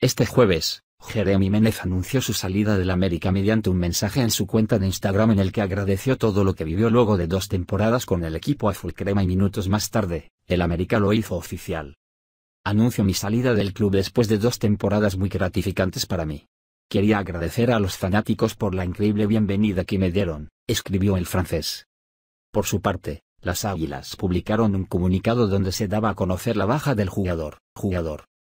Este jueves, Jeremy Menez anunció su salida del América mediante un mensaje en su cuenta de Instagram en el que agradeció todo lo que vivió luego de dos temporadas con el equipo azul crema y minutos más tarde, el América lo hizo oficial. Anuncio mi salida del club después de dos temporadas muy gratificantes para mí. Quería agradecer a los fanáticos por la increíble bienvenida que me dieron, escribió el francés. Por su parte, las Águilas publicaron un comunicado donde se daba a conocer la baja del jugador, jugador,